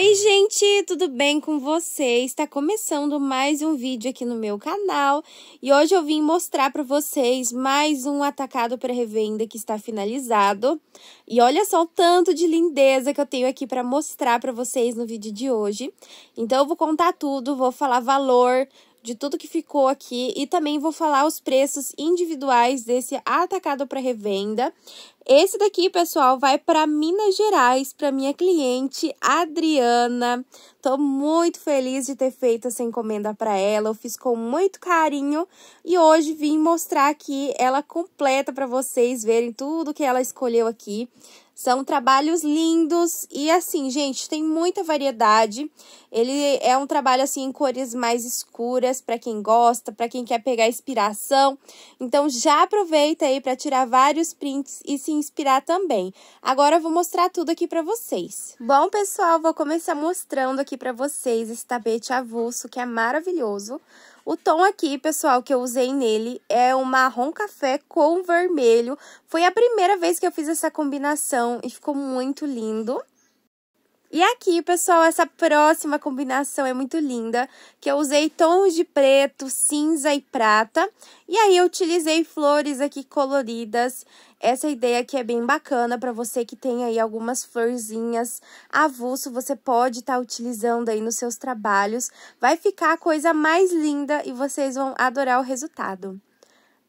Oi, gente, tudo bem com vocês? Está começando mais um vídeo aqui no meu canal e hoje eu vim mostrar para vocês mais um atacado para revenda que está finalizado. E olha só o tanto de lindeza que eu tenho aqui para mostrar para vocês no vídeo de hoje. Então eu vou contar tudo, vou falar valor, de tudo que ficou aqui e também vou falar os preços individuais desse atacado para revenda. Esse daqui, pessoal, vai para Minas Gerais, para minha cliente Adriana. Tô muito feliz de ter feito essa encomenda para ela. Eu fiz com muito carinho e hoje vim mostrar aqui ela completa para vocês verem tudo que ela escolheu aqui. São trabalhos lindos e assim, gente, tem muita variedade. Ele é um trabalho assim em cores mais escuras para quem gosta, para quem quer pegar inspiração. Então já aproveita aí para tirar vários prints e se inspirar também. Agora eu vou mostrar tudo aqui para vocês. Bom, pessoal, vou começar mostrando aqui para vocês esse tapete avulso que é maravilhoso. O tom aqui, pessoal, que eu usei nele é o marrom café com vermelho. Foi a primeira vez que eu fiz essa combinação e ficou muito lindo. E aqui, pessoal, essa próxima combinação é muito linda, que eu usei tons de preto, cinza e prata. E aí, eu utilizei flores aqui coloridas. Essa ideia aqui é bem bacana para você que tem aí algumas florzinhas avulso, você pode estar tá utilizando aí nos seus trabalhos. Vai ficar a coisa mais linda e vocês vão adorar o resultado.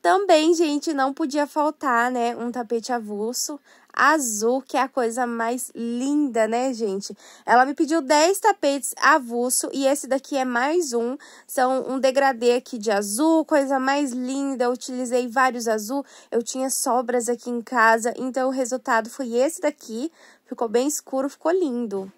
Também, gente, não podia faltar, né, um tapete avulso azul, que é a coisa mais linda, né, gente? Ela me pediu 10 tapetes avulso e esse daqui é mais um. São um degradê aqui de azul, coisa mais linda. Eu utilizei vários azul, eu tinha sobras aqui em casa, então o resultado foi esse daqui. Ficou bem escuro, ficou lindo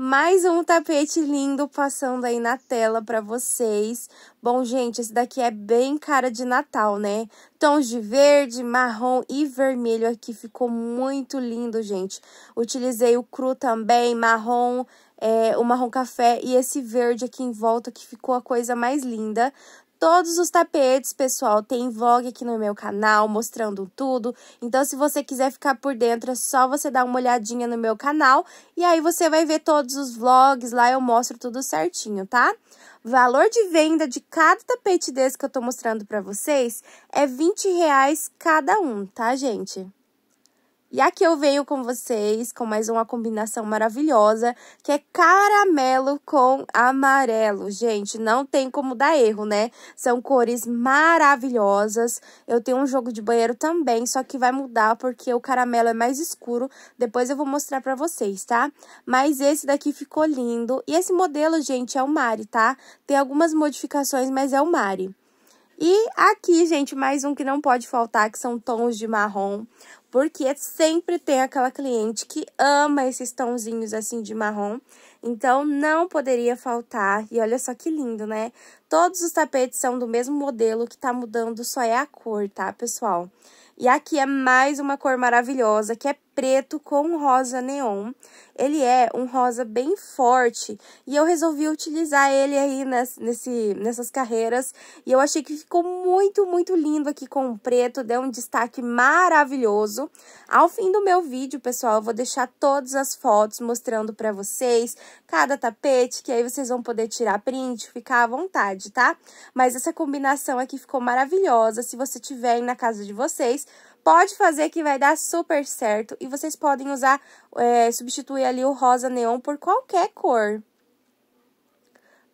mais um tapete lindo passando aí na tela para vocês. Bom, gente, esse daqui é bem cara de Natal, né? Tons de verde, marrom e vermelho aqui ficou muito lindo, gente. Utilizei o cru também, marrom, é, o marrom café e esse verde aqui em volta que ficou a coisa mais linda. Todos os tapetes, pessoal, tem vlog aqui no meu canal mostrando tudo. Então, se você quiser ficar por dentro, é só você dar uma olhadinha no meu canal. E aí você vai ver todos os vlogs, lá eu mostro tudo certinho, tá? Valor de venda de cada tapete desse que eu tô mostrando pra vocês é 20 reais cada um, tá, gente? E aqui eu venho com vocês com mais uma combinação maravilhosa, que é caramelo com amarelo. Gente, não tem como dar erro, né? São cores maravilhosas. Eu tenho um jogo de banheiro também, só que vai mudar porque o caramelo é mais escuro. Depois eu vou mostrar pra vocês, tá? Mas esse daqui ficou lindo. E esse modelo, gente, é o Mari, tá? Tem algumas modificações, mas é o Mari. E aqui, gente, mais um que não pode faltar, que são tons de marrom porque sempre tem aquela cliente que ama esses tonzinhos assim de marrom então não poderia faltar. E olha só que lindo, né? Todos os tapetes são do mesmo modelo, que tá mudando só é a cor, tá, pessoal? E aqui é mais uma cor maravilhosa, que é preto com rosa neon. Ele é um rosa bem forte e eu resolvi utilizar ele aí nesse, nesse, nessas carreiras. E eu achei que ficou muito, muito lindo aqui com o preto, deu um destaque maravilhoso. Ao fim do meu vídeo, pessoal, eu vou deixar todas as fotos mostrando pra vocês cada tapete, que aí vocês vão poder tirar print, ficar à vontade, tá? Mas essa combinação aqui ficou maravilhosa, se você tiver aí na casa de vocês, pode fazer que vai dar super certo e vocês podem usar, é, substituir ali o rosa neon por qualquer cor.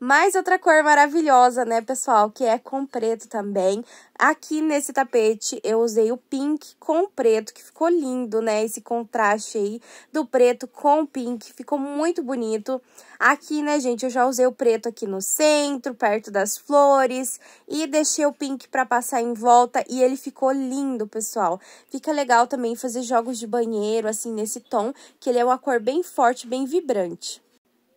Mais outra cor maravilhosa, né, pessoal, que é com preto também. Aqui nesse tapete eu usei o pink com preto, que ficou lindo, né? Esse contraste aí do preto com o pink, ficou muito bonito. Aqui, né, gente, eu já usei o preto aqui no centro, perto das flores, e deixei o pink pra passar em volta, e ele ficou lindo, pessoal. Fica legal também fazer jogos de banheiro, assim, nesse tom, que ele é uma cor bem forte, bem vibrante.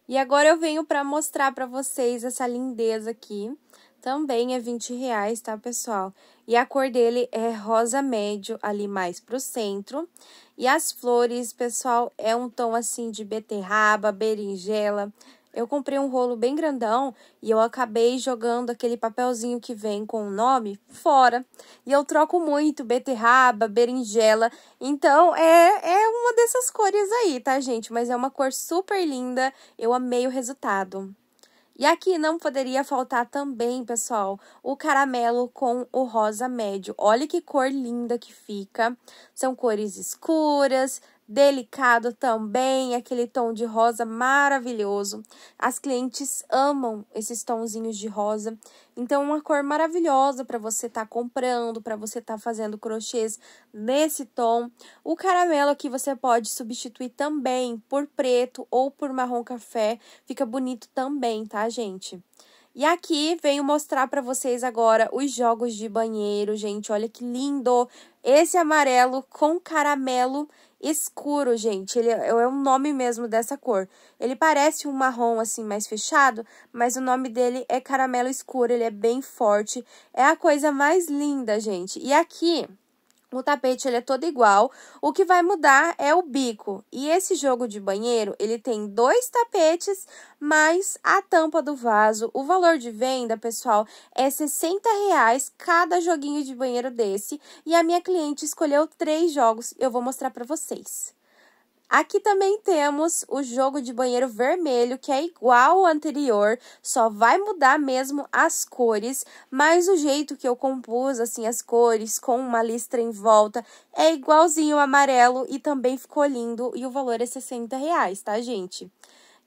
E agora eu venho para mostrar para vocês essa lindeza aqui. Também é 20 reais, tá, pessoal? E a cor dele é rosa médio, ali mais pro centro. E as flores, pessoal, é um tom assim de beterraba, berinjela, eu comprei um rolo bem grandão e eu acabei jogando aquele papelzinho que vem com o nome fora. E eu troco muito beterraba, berinjela. Então é, é uma dessas cores aí, tá, gente? Mas é uma cor super linda. Eu amei o resultado. E aqui não poderia faltar também, pessoal, o caramelo com o rosa médio. Olha que cor linda que fica. São cores escuras, delicado também, aquele tom de rosa maravilhoso. As clientes amam esses tonzinhos de rosa. Então, uma cor maravilhosa para você estar tá comprando, para você estar tá fazendo crochês nesse tom. O caramelo aqui você pode substituir também por preto ou por marrom café. Fica bonito também, tá, gente? E aqui venho mostrar para vocês agora os jogos de banheiro, gente. Olha que lindo! Esse amarelo com caramelo escuro, gente. Ele é o é nome mesmo dessa cor. Ele parece um marrom, assim, mais fechado, mas o nome dele é caramelo escuro. Ele é bem forte. É a coisa mais linda, gente. E aqui... O tapete ele é todo igual, o que vai mudar é o bico. E esse jogo de banheiro, ele tem dois tapetes mais a tampa do vaso. O valor de venda, pessoal, é 60 reais cada joguinho de banheiro desse. E a minha cliente escolheu três jogos, eu vou mostrar para vocês. Aqui também temos o jogo de banheiro vermelho, que é igual ao anterior, só vai mudar mesmo as cores, mas o jeito que eu compus assim as cores com uma listra em volta é igualzinho ao amarelo e também ficou lindo e o valor é 60 reais, tá, gente?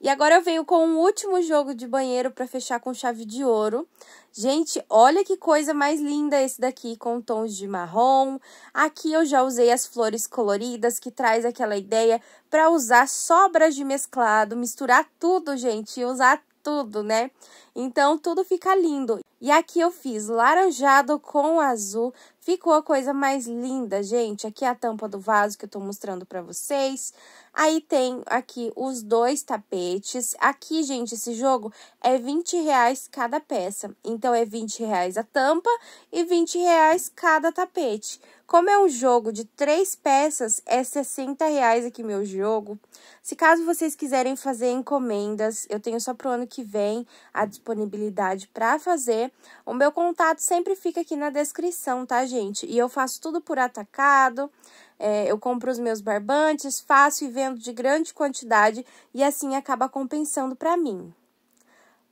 E agora eu venho com o último jogo de banheiro para fechar com chave de ouro. Gente, olha que coisa mais linda esse daqui, com tons de marrom. Aqui eu já usei as flores coloridas, que traz aquela ideia para usar sobras de mesclado, misturar tudo, gente, usar tudo, né? Então, tudo fica lindo. E aqui eu fiz laranjado com azul. Ficou a coisa mais linda, gente. Aqui é a tampa do vaso que eu tô mostrando pra vocês. Aí tem aqui os dois tapetes. Aqui, gente, esse jogo é 20 reais cada peça. Então, é 20 reais a tampa e 20 reais cada tapete. Como é um jogo de três peças, é 60 reais aqui meu jogo. Se caso vocês quiserem fazer encomendas, eu tenho só pro ano que vem a disponibilidade para fazer. O meu contato sempre fica aqui na descrição, tá, gente? E eu faço tudo por atacado, é, eu compro os meus barbantes, faço e vendo de grande quantidade e assim acaba compensando para mim.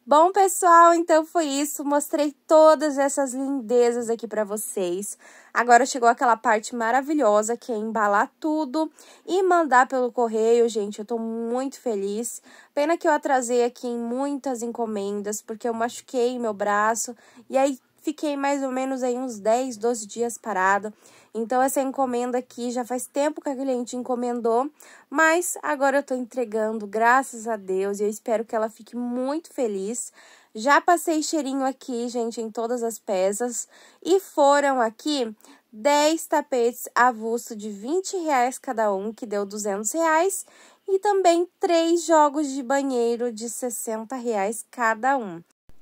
Bom, pessoal, então foi isso. Mostrei todas essas lindezas aqui para vocês. Agora chegou aquela parte maravilhosa que é embalar tudo e mandar pelo correio, gente. Eu tô muito feliz. Pena que eu atrasei aqui em muitas encomendas, porque eu machuquei meu braço e aí fiquei mais ou menos aí uns 10, 12 dias parado. Então, essa encomenda aqui já faz tempo que a cliente encomendou, mas agora eu tô entregando, graças a Deus, e eu espero que ela fique muito feliz. Já passei cheirinho aqui, gente, em todas as peças, e foram aqui 10 tapetes avulso de 20 reais cada um, que deu 200 reais, e também três jogos de banheiro de 60 reais cada um.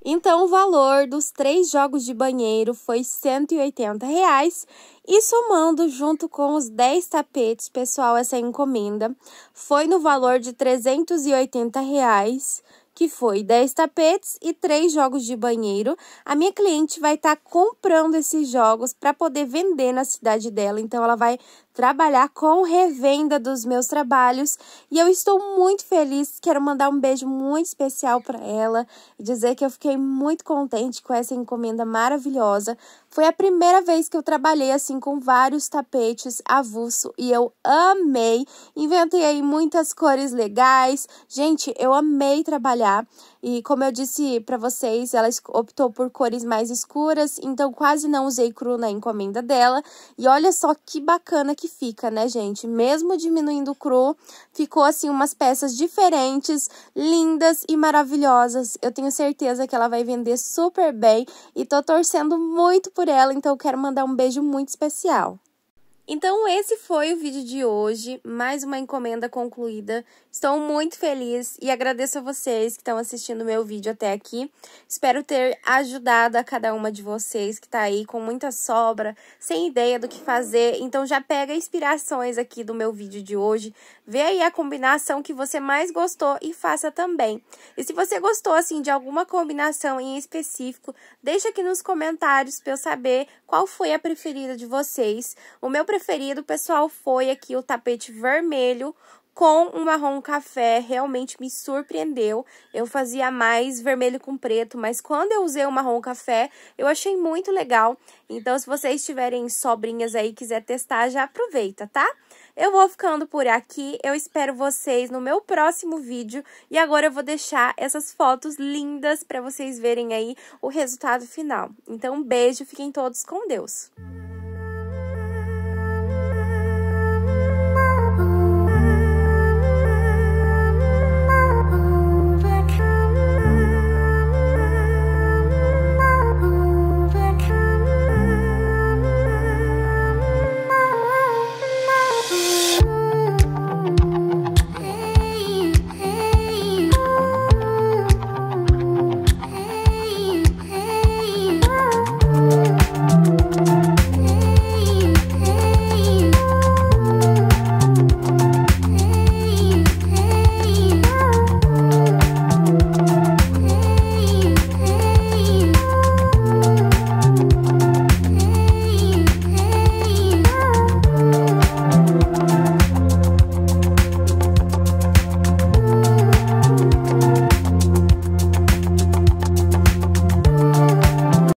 Então, o valor dos três jogos de banheiro foi R$ 180 reais, e somando junto com os 10 tapetes, pessoal, essa encomenda foi no valor de R$ 380 reais que foi 10 tapetes e três jogos de banheiro. A minha cliente vai estar tá comprando esses jogos para poder vender na cidade dela, então ela vai trabalhar com revenda dos meus trabalhos e eu estou muito feliz. Quero mandar um beijo muito especial para ela e dizer que eu fiquei muito contente com essa encomenda maravilhosa. Foi a primeira vez que eu trabalhei assim com vários tapetes avulso e eu amei. Inventei aí muitas cores legais. Gente, eu amei trabalhar. E como eu disse para vocês, ela optou por cores mais escuras, então quase não usei cru na encomenda dela. E olha só que bacana que fica, né, gente? Mesmo diminuindo o cru, ficou assim umas peças diferentes, lindas e maravilhosas. Eu tenho certeza que ela vai vender super bem e tô torcendo muito por ela, então eu quero mandar um beijo muito especial. Então, esse foi o vídeo de hoje, mais uma encomenda concluída. Estou muito feliz e agradeço a vocês que estão assistindo meu vídeo até aqui. Espero ter ajudado a cada uma de vocês que está aí com muita sobra, sem ideia do que fazer. Então, já pega inspirações aqui do meu vídeo de hoje Vê aí a combinação que você mais gostou e faça também. E se você gostou assim de alguma combinação em específico, deixa aqui nos comentários para eu saber qual foi a preferida de vocês. O meu preferido, pessoal, foi aqui o tapete vermelho com um marrom café, realmente me surpreendeu. Eu fazia mais vermelho com preto, mas quando eu usei o marrom café, eu achei muito legal. Então, se vocês tiverem sobrinhas aí e quiser testar, já aproveita, tá? Eu vou ficando por aqui, eu espero vocês no meu próximo vídeo e agora eu vou deixar essas fotos lindas para vocês verem aí o resultado final. Então, um beijo, fiquem todos com Deus!